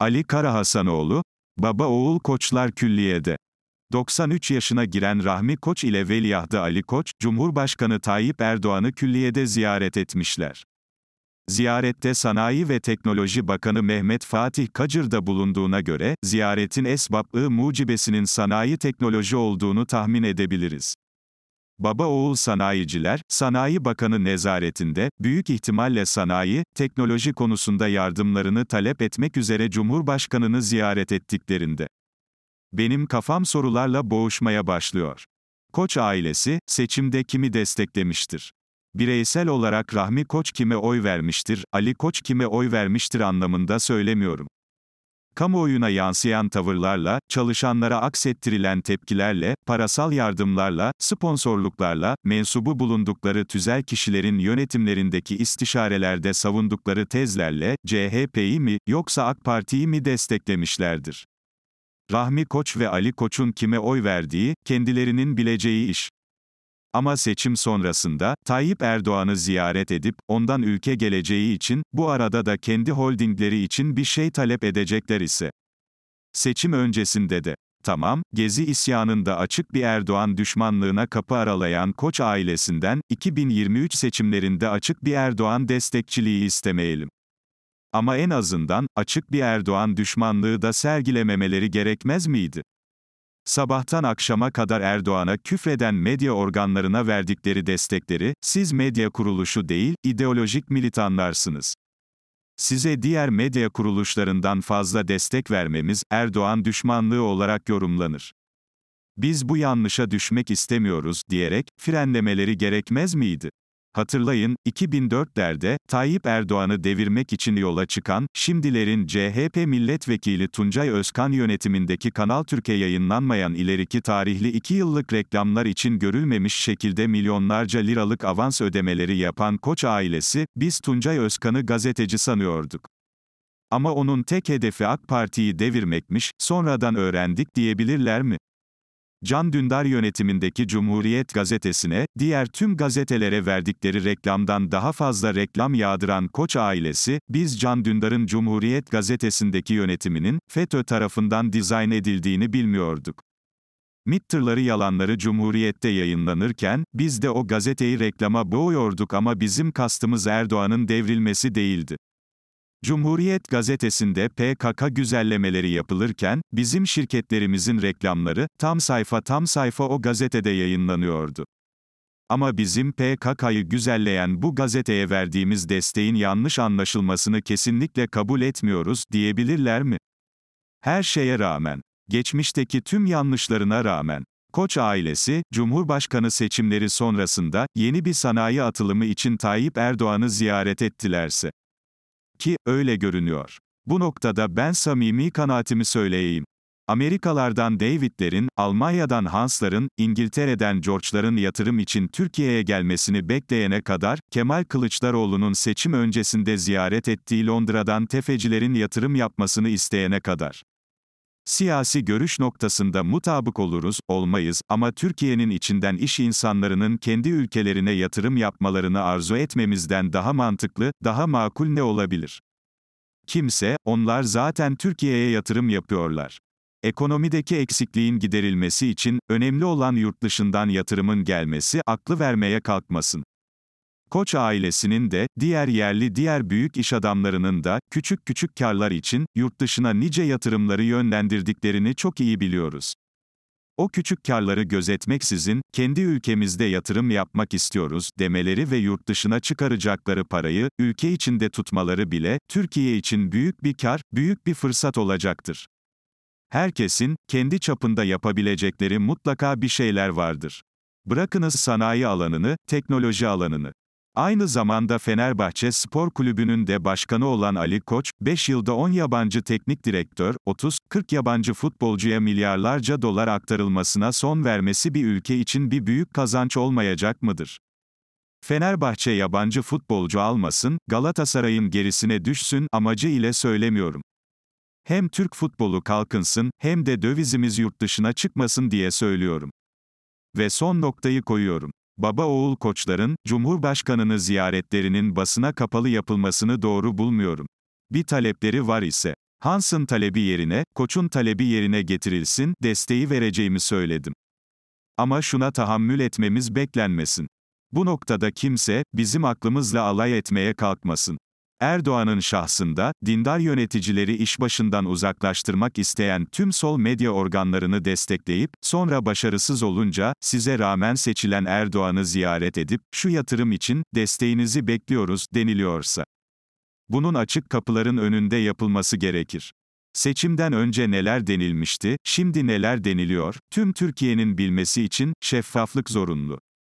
Ali Karahasanoğlu, baba oğul koçlar külliyede. 93 yaşına giren Rahmi Koç ile Veliahtı Ali Koç, Cumhurbaşkanı Tayyip Erdoğan'ı külliyede ziyaret etmişler. Ziyarette Sanayi ve Teknoloji Bakanı Mehmet Fatih Kacır da bulunduğuna göre, ziyaretin esbabı ı mucibesinin sanayi teknoloji olduğunu tahmin edebiliriz. Baba oğul sanayiciler, Sanayi Bakanı nezaretinde, büyük ihtimalle sanayi, teknoloji konusunda yardımlarını talep etmek üzere Cumhurbaşkanını ziyaret ettiklerinde. Benim kafam sorularla boğuşmaya başlıyor. Koç ailesi, seçimde kimi desteklemiştir? Bireysel olarak Rahmi Koç kime oy vermiştir, Ali Koç kime oy vermiştir anlamında söylemiyorum kamuoyuna yansıyan tavırlarla, çalışanlara aksettirilen tepkilerle, parasal yardımlarla, sponsorluklarla, mensubu bulundukları tüzel kişilerin yönetimlerindeki istişarelerde savundukları tezlerle, CHP'yi mi, yoksa AK Parti'yi mi desteklemişlerdir? Rahmi Koç ve Ali Koç'un kime oy verdiği, kendilerinin bileceği iş. Ama seçim sonrasında, Tayyip Erdoğan'ı ziyaret edip, ondan ülke geleceği için, bu arada da kendi holdingleri için bir şey talep edecekler ise. Seçim öncesinde de, tamam, Gezi isyanında açık bir Erdoğan düşmanlığına kapı aralayan Koç ailesinden, 2023 seçimlerinde açık bir Erdoğan destekçiliği istemeyelim. Ama en azından, açık bir Erdoğan düşmanlığı da sergilememeleri gerekmez miydi? Sabahtan akşama kadar Erdoğan'a küfreden medya organlarına verdikleri destekleri, siz medya kuruluşu değil, ideolojik militanlarsınız. Size diğer medya kuruluşlarından fazla destek vermemiz, Erdoğan düşmanlığı olarak yorumlanır. Biz bu yanlışa düşmek istemiyoruz, diyerek, frenlemeleri gerekmez miydi? Hatırlayın, 2004'lerde, Tayyip Erdoğan'ı devirmek için yola çıkan, şimdilerin CHP milletvekili Tuncay Özkan yönetimindeki Kanal Türkiye yayınlanmayan ileriki tarihli 2 yıllık reklamlar için görülmemiş şekilde milyonlarca liralık avans ödemeleri yapan Koç ailesi, biz Tuncay Özkan'ı gazeteci sanıyorduk. Ama onun tek hedefi AK Parti'yi devirmekmiş, sonradan öğrendik diyebilirler mi? Can Dündar yönetimindeki Cumhuriyet gazetesine, diğer tüm gazetelere verdikleri reklamdan daha fazla reklam yağdıran Koç ailesi, biz Can Dündar'ın Cumhuriyet gazetesindeki yönetiminin, FETÖ tarafından dizayn edildiğini bilmiyorduk. MİT yalanları Cumhuriyet'te yayınlanırken, biz de o gazeteyi reklama boğuyorduk ama bizim kastımız Erdoğan'ın devrilmesi değildi. Cumhuriyet gazetesinde PKK güzellemeleri yapılırken, bizim şirketlerimizin reklamları, tam sayfa tam sayfa o gazetede yayınlanıyordu. Ama bizim PKK'yı güzelleyen bu gazeteye verdiğimiz desteğin yanlış anlaşılmasını kesinlikle kabul etmiyoruz, diyebilirler mi? Her şeye rağmen, geçmişteki tüm yanlışlarına rağmen, Koç ailesi, Cumhurbaşkanı seçimleri sonrasında, yeni bir sanayi atılımı için Tayyip Erdoğan'ı ziyaret ettilerse, ki, öyle görünüyor. Bu noktada ben samimi kanaatimi söyleyeyim. Amerikalardan David'lerin, Almanya'dan Hans'ların, İngiltere'den George'ların yatırım için Türkiye'ye gelmesini bekleyene kadar, Kemal Kılıçdaroğlu'nun seçim öncesinde ziyaret ettiği Londra'dan tefecilerin yatırım yapmasını isteyene kadar. Siyasi görüş noktasında mutabık oluruz, olmayız ama Türkiye'nin içinden iş insanlarının kendi ülkelerine yatırım yapmalarını arzu etmemizden daha mantıklı, daha makul ne olabilir? Kimse, onlar zaten Türkiye'ye yatırım yapıyorlar. Ekonomideki eksikliğin giderilmesi için önemli olan yurt dışından yatırımın gelmesi, aklı vermeye kalkmasın. Koç ailesinin de, diğer yerli diğer büyük iş adamlarının da, küçük küçük karlar için, yurt dışına nice yatırımları yönlendirdiklerini çok iyi biliyoruz. O küçük karları gözetmeksizin, kendi ülkemizde yatırım yapmak istiyoruz demeleri ve yurt dışına çıkaracakları parayı, ülke içinde tutmaları bile, Türkiye için büyük bir kar, büyük bir fırsat olacaktır. Herkesin, kendi çapında yapabilecekleri mutlaka bir şeyler vardır. Bırakınız sanayi alanını, teknoloji alanını. Aynı zamanda Fenerbahçe Spor Kulübü'nün de başkanı olan Ali Koç, 5 yılda 10 yabancı teknik direktör, 30-40 yabancı futbolcuya milyarlarca dolar aktarılmasına son vermesi bir ülke için bir büyük kazanç olmayacak mıdır? Fenerbahçe yabancı futbolcu almasın, Galatasaray'ın gerisine düşsün amacı ile söylemiyorum. Hem Türk futbolu kalkınsın, hem de dövizimiz yurt dışına çıkmasın diye söylüyorum. Ve son noktayı koyuyorum. Baba oğul koçların, Cumhurbaşkanını ziyaretlerinin basına kapalı yapılmasını doğru bulmuyorum. Bir talepleri var ise, Hans'ın talebi yerine, koçun talebi yerine getirilsin, desteği vereceğimi söyledim. Ama şuna tahammül etmemiz beklenmesin. Bu noktada kimse, bizim aklımızla alay etmeye kalkmasın. Erdoğan'ın şahsında, dindar yöneticileri iş başından uzaklaştırmak isteyen tüm sol medya organlarını destekleyip, sonra başarısız olunca, size rağmen seçilen Erdoğan'ı ziyaret edip, şu yatırım için, desteğinizi bekliyoruz, deniliyorsa. Bunun açık kapıların önünde yapılması gerekir. Seçimden önce neler denilmişti, şimdi neler deniliyor, tüm Türkiye'nin bilmesi için, şeffaflık zorunlu.